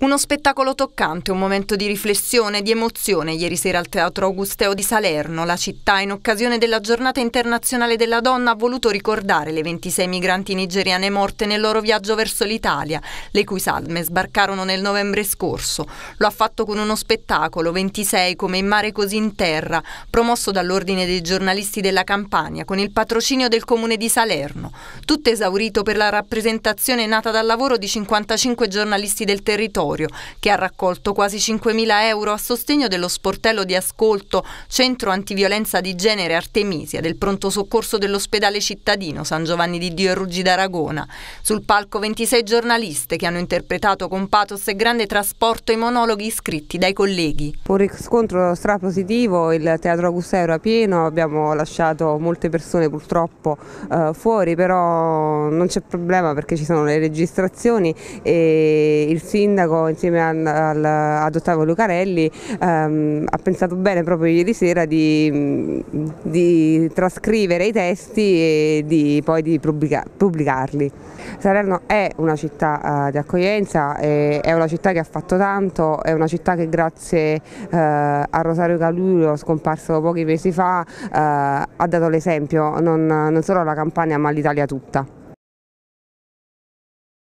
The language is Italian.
Uno spettacolo toccante, un momento di riflessione, di emozione ieri sera al Teatro Augusteo di Salerno. La città, in occasione della giornata internazionale della donna, ha voluto ricordare le 26 migranti nigeriane morte nel loro viaggio verso l'Italia, le cui salme sbarcarono nel novembre scorso. Lo ha fatto con uno spettacolo, 26 come in mare così in terra, promosso dall'Ordine dei giornalisti della Campania, con il patrocinio del Comune di Salerno. Tutto esaurito per la rappresentazione nata dal lavoro di 55 giornalisti del territorio Gregorio, che ha raccolto quasi 5.000 euro a sostegno dello sportello di ascolto Centro Antiviolenza di Genere Artemisia del pronto soccorso dell'ospedale cittadino San Giovanni di Dio e Ruggi d'Aragona. Sul palco 26 giornaliste che hanno interpretato con pathos e grande trasporto i monologhi scritti dai colleghi. Un riscontro strapositivo, il Teatro Augusta era pieno, abbiamo lasciato molte persone purtroppo eh, fuori, però non c'è problema perché ci sono le registrazioni e il sindaco insieme al, al, ad Ottavio Lucarelli ehm, ha pensato bene proprio ieri sera di, di, trascrivere i testi e di, poi di pubblica, pubblicarli. Salerno è una città eh, di accoglienza, è, è una città che ha fatto tanto, è una città che grazie eh, a Rosario Calullo, scomparso pochi mesi fa, eh, ha dato l'esempio non, non solo alla Campania ma all'Italia tutta.